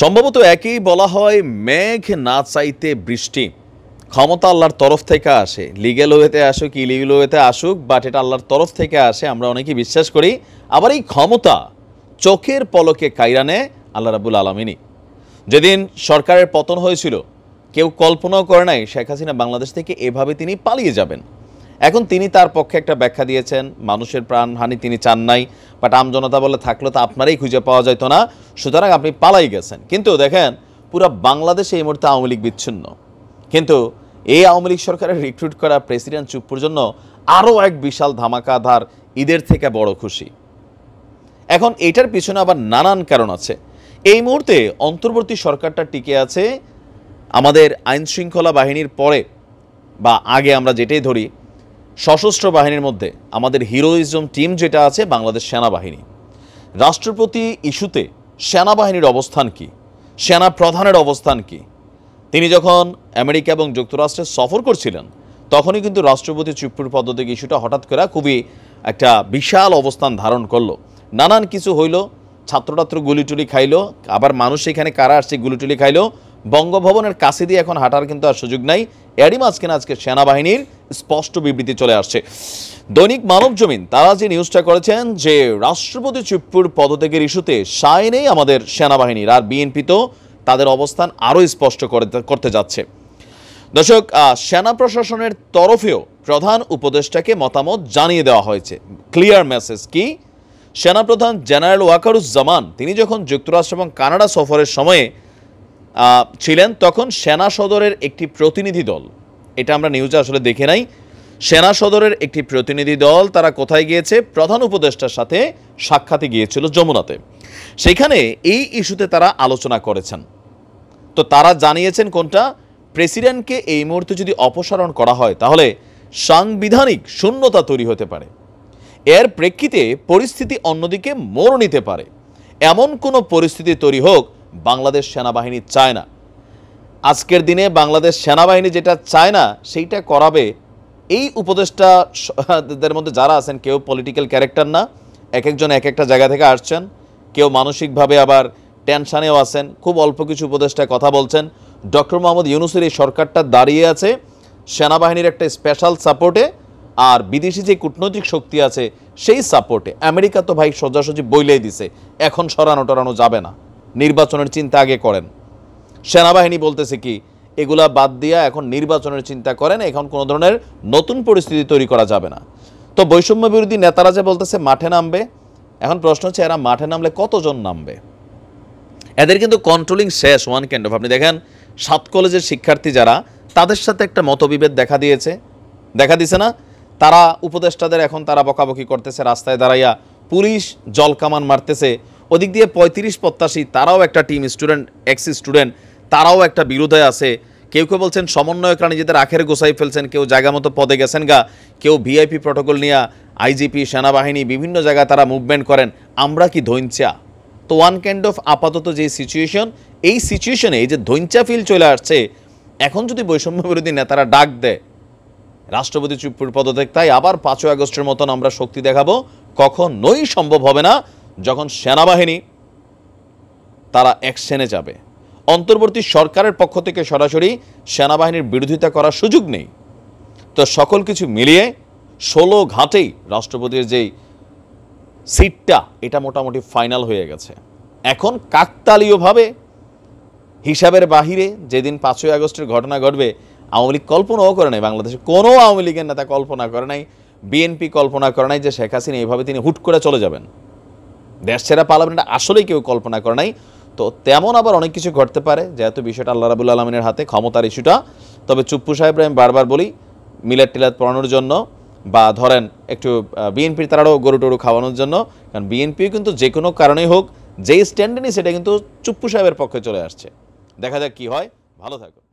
সম্ভবত একই বলা হয় মেঘ না চাইতে বৃষ্টি ক্ষমতা আল্লাহর তরফ থেকে আসে লিগেল ওয়েতে আসুক ইলিগেল ওয়েতে আসুক বাট এটা আল্লাহর তরফ থেকে আসে আমরা অনেকেই বিশ্বাস করি আবার এই ক্ষমতা চোখের পলকে কাইরানে আল্লাহ রাবুল আলমিনী যেদিন সরকারের পতন হয়েছিল কেউ কল্পনাও করে নাই শেখ হাসিনা বাংলাদেশ থেকে এভাবে তিনি পালিয়ে যাবেন এখন তিনি তার পক্ষে একটা ব্যাখ্যা দিয়েছেন মানুষের প্রাণহানি তিনি চান নাই বাট আমজনতা বলে থাকলে তো আপনারই খুঁজে পাওয়া যাইতো না সুতরাং আপনি পালাই গেছেন কিন্তু দেখেন পুরা বাংলাদেশে এই মুহূর্তে আওয়ামী লীগ বিচ্ছিন্ন কিন্তু এই আওয়ামী লীগ সরকারের রিক্রুট করা প্রেসিডেন্ট চুপ্পুর জন্য আরও এক বিশাল ধামাকাধার ঈদের থেকে বড় খুশি এখন এটার পিছনে আবার নানান কারণ আছে এই মুহূর্তে অন্তর্বর্তী সরকারটা টিকে আছে আমাদের আইন শৃঙ্খলা বাহিনীর পরে বা আগে আমরা যেটাই ধরি সশস্ত্র বাহিনীর মধ্যে আমাদের হিরোইজম টিম যেটা আছে বাংলাদেশ সেনাবাহিনী রাষ্ট্রপতি ইস্যুতে সেনাবাহিনীর অবস্থান কি সেনা প্রধানের অবস্থান কি তিনি যখন আমেরিকা এবং যুক্তরাষ্ট্রে সফর করছিলেন তখনই কিন্তু রাষ্ট্রপতি চুপুর পদ্ধতি ইস্যুটা হঠাৎ করে খুবই একটা বিশাল অবস্থান ধারণ করলো নানান কিছু হইল ছাত্রটাত্র গুলিটুলি খাইলো আবার মানুষ এখানে কারা আসছে গুলিটুলি খাইলো বঙ্গভবনের কাছে দিয়ে এখন হাঁটার কিন্তু আর সুযোগ নাই এরই মাঝখানে আজকে সেনাবাহিনীর স্পষ্ট বিবৃতি চলে আসছে দৈনিক মানব জমিন তারা যে নিউজটা করেছেন যে রাষ্ট্রপতি চুপ্পুর পদত্যাগের ইস্যুতে সায় নেই আমাদের সেনাবাহিনীর আর বিএনপি তো তাদের অবস্থান আরও স্পষ্ট করতে যাচ্ছে দর্শক সেনা প্রশাসনের তরফেও প্রধান উপদেষ্টাকে মতামত জানিয়ে দেওয়া হয়েছে ক্লিয়ার মেসেজ কি সেনাপ্রধান জেনারেল ওয়াকারুজ্জামান তিনি যখন যুক্তরাষ্ট্র এবং কানাডা সফরের সময়ে ছিলেন তখন সেনা সদরের একটি প্রতিনিধি দল এটা আমরা নিউজে আসলে দেখে নাই সেনা সদরের একটি প্রতিনিধি দল তারা কোথায় গিয়েছে প্রধান উপদেষ্টার সাথে সাক্ষাতে গিয়েছিল যমুনাতে সেখানে এই ইস্যুতে তারা আলোচনা করেছেন তো তারা জানিয়েছেন কোনটা প্রেসিডেন্টকে এই মুহূর্তে যদি অপসারণ করা হয় তাহলে সাংবিধানিক শূন্যতা তৈরি হতে পারে এর প্রেক্ষিতে পরিস্থিতি অন্যদিকে মোড় নিতে পারে এমন কোনো পরিস্থিতি তৈরি হোক বাংলাদেশ সেনাবাহিনী চায় না আজকের দিনে বাংলাদেশ সেনাবাহিনী যেটা চায় না সেইটা করাবে এই উপদেষ্টাদের মধ্যে যারা আছেন কেউ পলিটিক্যাল ক্যারেক্টার না এক একজন এক একটা জায়গা থেকে আসছেন কেউ মানসিকভাবে আবার টেনশানেও আছেন খুব অল্প কিছু উপদেষ্টায় কথা বলছেন ডক্টর মোহাম্মদ ইউনুসের এই সরকারটা দাঁড়িয়ে আছে সেনাবাহিনীর একটা স্পেশাল সাপোর্টে আর বিদেশি যে কূটনৈতিক শক্তি আছে সেই সাপোর্টে আমেরিকা তো ভাই সোজাসুজি বইলেই দিছে এখন সরানো টরানো যাবে না নির্বাচনের চিন্তা আগে করেন সেনাবাহিনী বলতেছে কি এগুলা বাদ দিয়া এখন নির্বাচনের চিন্তা করেন এখন কোনো ধরনের নতুন পরিস্থিতি তৈরি করা যাবে না তো বৈষম্য বিরোধী নেতারা যে বলতেছে মাঠে নামবে এখন প্রশ্ন হচ্ছে এরা মাঠে নামলে কতজন নামবে এদের কিন্তু কন্ট্রোলিং শেষ ওয়ান কাইন্ড অফ আপনি দেখেন সাত কলেজের শিক্ষার্থী যারা তাদের সাথে একটা মতবিভেদ দেখা দিয়েছে দেখা দিছে না তারা উপদেষ্টাদের এখন তারা বকাবকি করতেছে রাস্তায় দাঁড়াইয়া পুলিশ জলকামান মারতেছে ওদিক দিয়ে পঁয়ত্রিশ প্রত্যাশী তারাও একটা টিম স্টুডেন্ট এক্স স্টুডেন্ট তারাও একটা বিরোধে আছে কেউ কেউ বলছেন সমন্বয়করা নিজেদের আখের গোসাই ফেলছেন কেউ জায়গা মতো পদে গেছেন গা কেউ ভিআইপি প্রটোকল নিয়ে আইজিপি সেনাবাহিনী বিভিন্ন জায়গায় তারা মুভমেন্ট করেন আমরা কি ধৈঞ্চা তো ওয়ান ক্যান্ড অফ আপাতত যে সিচুয়েশন এই সিচুয়েশনে এই যে ধৈঞ্চা ফিল চলে আসছে এখন যদি বৈষম্য বিরোধী নেতারা ডাক দেয় রাষ্ট্রপতি চুপুর পদত্যাগ তাই আবার পাঁচই আগস্টের মতন আমরা শক্তি দেখাবো কখনোই সম্ভব হবে না যখন সেনাবাহিনী তারা অ্যাকশনে যাবে অন্তর্বর্তী সরকারের পক্ষ থেকে সরাসরি সেনাবাহিনীর বিরোধিতা করার সুযোগ নেই তো সকল কিছু মিলিয়ে ষোলো ঘাটেই রাষ্ট্রপতির যেই সিটটা এটা মোটামুটি ফাইনাল হয়ে গেছে এখন কাকতালীয়ভাবে হিসাবের বাহিরে যেদিন পাঁচই আগস্টের ঘটনা ঘটবে আওয়ামী লীগ কল্পনাও করে নাই বাংলাদেশে কোনো আওয়ামী লীগের নেতা কল্পনা করে নাই বিএনপি কল্পনা করে নাই যে শেখ হাসিনা এইভাবে তিনি হুট করে চলে যাবেন দেশ ছেড়া এটা আসলেই কেউ কল্পনা করে নাই তো তেমন আবার অনেক কিছু ঘটতে পারে যেহেতু বিষয়টা আল্লাহ রাবুল আলমিনের হাতে ক্ষমতার ইস্যুটা তবে চুপ্পু সাহেবরা আমি বারবার বলি মিলাদ টিলাদ পড়ানোর জন্য বা ধরেন একটু বিএনপির তারাও গরু টরু খাওয়ানোর জন্য কারণ বিএনপিও কিন্তু যে কোনো কারণেই হোক যেই স্ট্যান্ডে নিই সেটা কিন্তু চুপ্পু সাহেবের পক্ষে চলে আসছে দেখা যাক কি হয় ভালো থাকুন